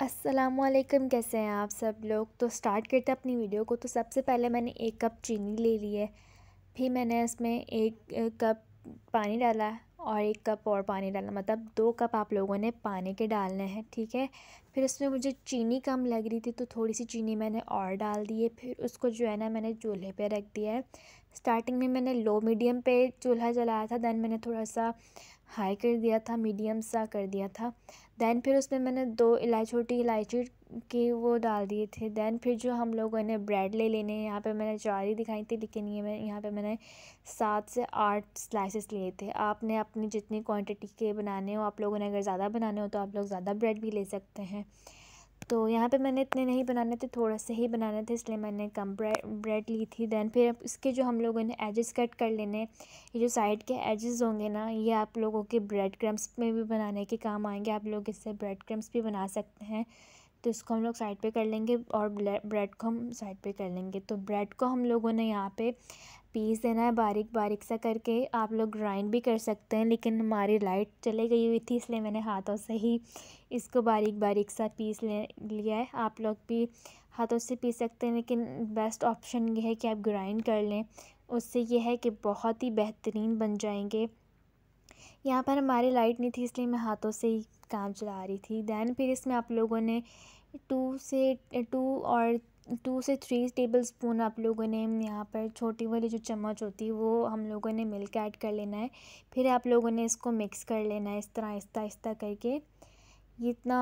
असलम कैसे हैं आप सब लोग तो स्टार्ट करते हैं अपनी वीडियो को तो सबसे पहले मैंने एक कप चीनी ले ली है फिर मैंने इसमें एक कप पानी डाला और एक कप और पानी डाला मतलब दो कप आप लोगों ने पानी के डालने हैं ठीक है फिर उसमें मुझे चीनी कम लग रही थी तो थोड़ी सी चीनी मैंने और डाल दी है फिर उसको जो है ना मैंने चूल्हे पे रख दिया है स्टार्टिंग में मैंने लो मीडियम पे चूल्हा जलाया था दैन मैंने थोड़ा सा हाई कर दिया था मीडियम सा कर दिया था दैन फिर उसमें मैंने दो इलायची छोटी इलायची के वो डाल दिए थे दैन फिर जो हम लोगों ने ब्रेड ले लेने यहाँ पे मैंने चार ही दिखाई थी लेकिन ये मैं यहाँ पे मैंने सात से आठ स्लाइसेस लिए थे आपने अपनी जितनी क्वांटिटी के बनाने हो आप लोगों ने अगर ज़्यादा बनाने हो तो आप लोग ज़्यादा ब्रेड भी ले सकते हैं तो यहाँ पे मैंने इतने नहीं बनाने थे थोड़ा सा ही बनाने थे इसलिए मैंने कम ब्रेड ब्रेड ली थी दैन फिर अब इसके जो हम लोगों ने एजेस कट कर लेने ये जो साइड के एजेस होंगे ना ये आप लोगों के ब्रेड क्रम्स में भी बनाने के काम आएंगे आप लोग इससे ब्रेड क्रम्स भी बना सकते हैं तो इसको हम लोग साइड पे कर लेंगे और ब्रेड को हम साइड पे कर लेंगे तो ब्रेड को हम लोगों ने यहाँ पे पीस देना है बारीक बारीक सा करके आप लोग ग्राइंड भी कर सकते हैं लेकिन हमारी लाइट चली गई हुई थी इसलिए मैंने हाथों से ही इसको बारीक बारीक सा पीस ले लिया है आप लोग भी हाथों से पीस सकते हैं लेकिन बेस्ट ऑप्शन ये है कि आप ग्राइंड कर लें उससे यह है कि बहुत ही बेहतरीन बन जाएंगे यहाँ पर हमारी लाइट नहीं थी इसलिए मैं हाथों से ही काम चला रही थी दैन फिर इसमें आप लोगों ने टू से टू और टू से थ्री टेबल स्पून आप लोगों ने यहाँ पर छोटी वाली जो चम्मच होती है वो हम लोगों ने मिल्क ऐड कर लेना है फिर आप लोगों ने इसको मिक्स कर लेना है इस तरह आहिस्ता आहिस्ता करके इतना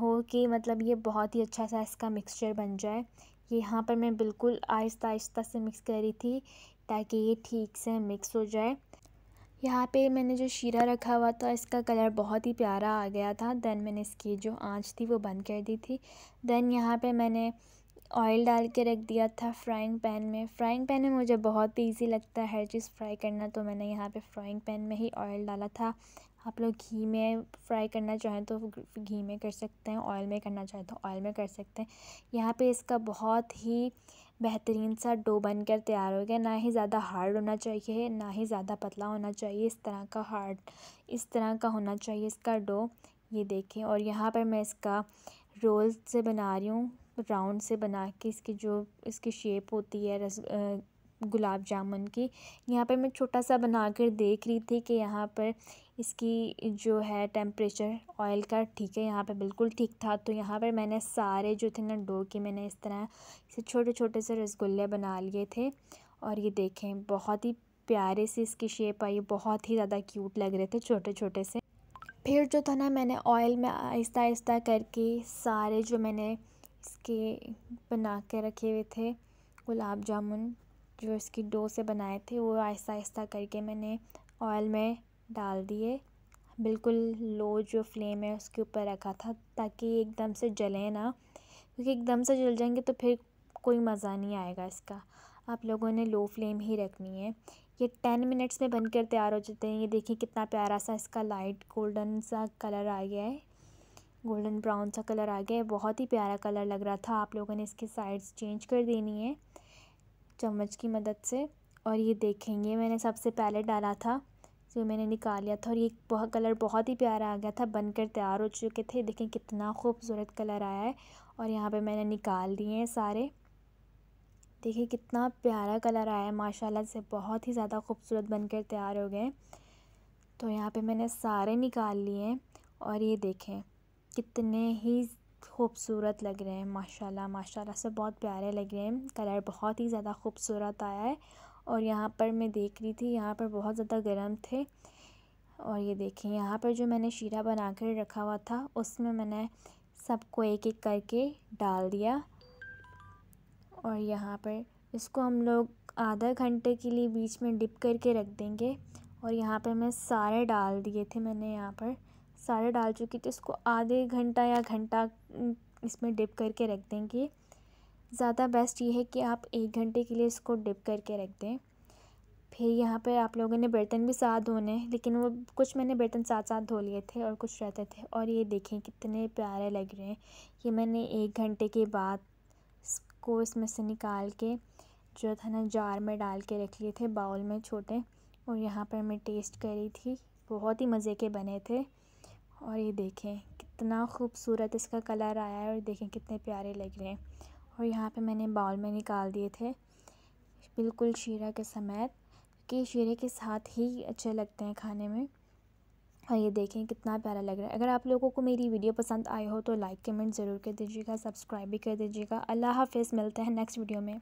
हो कि मतलब ये बहुत ही अच्छा सा इसका मिक्सचर बन जाए यहाँ पर मैं बिल्कुल आहिस्ता आहिस्ता से मिक्स कर रही थी ताकि ये ठीक से मिक्स हो जाए यहाँ पे मैंने जो शीरा रखा हुआ था इसका कलर बहुत ही प्यारा आ गया था दैन मैंने इसकी जो आंच थी वो बंद कर दी थी देन यहाँ पे मैंने ऑयल डाल के रख दिया था फ्राइंग पैन में फ्राइंग पैन में मुझे बहुत ही ईजी लगता है हर चीज़ फ्राई करना तो मैंने यहाँ पे फ्राइंग पैन में ही ऑयल डाला था आप लोग घी में फ्राई करना चाहें तो घी में कर सकते हैं ऑयल में करना चाहें तो ऑयल में कर सकते हैं यहाँ पे इसका बहुत ही बेहतरीन सा डो बनकर तैयार हो गया ना ही ज़्यादा हार्ड होना चाहिए ना ही ज़्यादा पतला होना चाहिए इस तरह का हार्ड इस तरह का होना चाहिए इसका डो ये देखें और यहाँ पर मैं इसका रोल से बना रही हूँ राउंड से बना के इसकी जो इसकी शेप होती है रस गुलाब जामुन की यहाँ पर मैं छोटा सा बना कर देख रही थी कि यहाँ पर इसकी जो है टेम्परेचर ऑयल का ठीक है यहाँ पे बिल्कुल ठीक था तो यहाँ पर मैंने सारे जो थे ना डो के मैंने इस तरह से छोटे छोटे से रसगुल्ले बना लिए थे और ये देखें बहुत ही प्यारे से इसकी शेप आई बहुत ही ज़्यादा क्यूट लग रहे थे छोटे छोटे से फिर जो था ना मैंने ऑयल में आहिस्ता आहिस्ता करके सारे जो मैंने इसके बना के रखे हुए थे गुलाब जामुन जो इसकी डो से बनाए थे वो आहिस्ता आहिस्ता करके मैंने ऑयल में डाल दिए बिल्कुल लो जो फ्लेम है उसके ऊपर रखा था ताकि एकदम से जले ना क्योंकि एकदम से जल जाएंगे तो फिर कोई मज़ा नहीं आएगा इसका आप लोगों ने लो फ्लेम ही रखनी है ये टेन मिनट्स में बनकर तैयार हो जाते हैं ये देखिए कितना प्यारा सा इसका लाइट गोल्डन सा कलर आ गया है गोल्डन ब्राउन सा कलर आ गया है बहुत ही प्यारा कलर लग रहा था आप लोगों ने इसकी साइड्स चेंज कर देनी है चम्मच की मदद से और ये देखेंगे मैंने सबसे पहले डाला था जो मैंने निकाल लिया था और ये बहुत कलर बहुत ही प्यारा आ गया था बनकर तैयार हो चुके थे देखें कितना खूबसूरत कलर आया है और यहाँ पे मैंने निकाल दिए हैं सारे देखिए कितना प्यारा कलर आया है माशाल्लाह से बहुत ही ज़्यादा खूबसूरत बनकर तैयार हो गए तो यहाँ पे मैंने सारे निकाल लिए और ये देखें कितने ही खूबसूरत लग रहे हैं माशाल्लाह माशाल्लाह से बहुत प्यारे लग रहे हैं कलर बहुत ही ज़्यादा खूबसूरत आया है और यहाँ पर मैं देख रही थी यहाँ पर बहुत ज़्यादा गर्म थे और ये देखें यहाँ पर जो मैंने शीरा बना कर रखा हुआ था उसमें मैंने सबको एक एक करके डाल दिया और यहाँ पर इसको हम लोग आधा घंटे के लिए बीच में डिप करके रख देंगे और यहाँ पर मैं सारे डाल दिए थे मैंने यहाँ पर सारे डाल चुकी तो इसको आधे घंटा या घंटा इसमें डिप करके रख देंगे ज़्यादा बेस्ट ये है कि आप एक घंटे के लिए इसको डिप करके रख दें फिर यहाँ पर आप लोगों ने बर्तन भी साथ धोने लेकिन वो कुछ मैंने बर्तन साथ साथ धो लिए थे और कुछ रहते थे और ये देखें कितने प्यारे लग रहे हैं ये मैंने एक घंटे के बाद इसको इसमें से निकाल के जो था ना जार में डाल के रख लिए थे बाउल में छोटे और यहाँ पर मैं टेस्ट करी थी बहुत ही मज़े के बने थे और ये देखें कितना खूबसूरत इसका कलर आया है और देखें कितने प्यारे लग रहे हैं और यहाँ पे मैंने बाउल में निकाल दिए थे बिल्कुल शीरा के समेत कि शीरे के साथ ही अच्छे लगते हैं खाने में और ये देखें कितना प्यारा लग रहा है अगर आप लोगों को मेरी वीडियो पसंद आई हो तो लाइक कमेंट ज़रूर कर दीजिएगा सब्सक्राइब भी कर दीजिएगा अल्लाह हाफिज़ मिलते हैं नेक्स्ट वीडियो में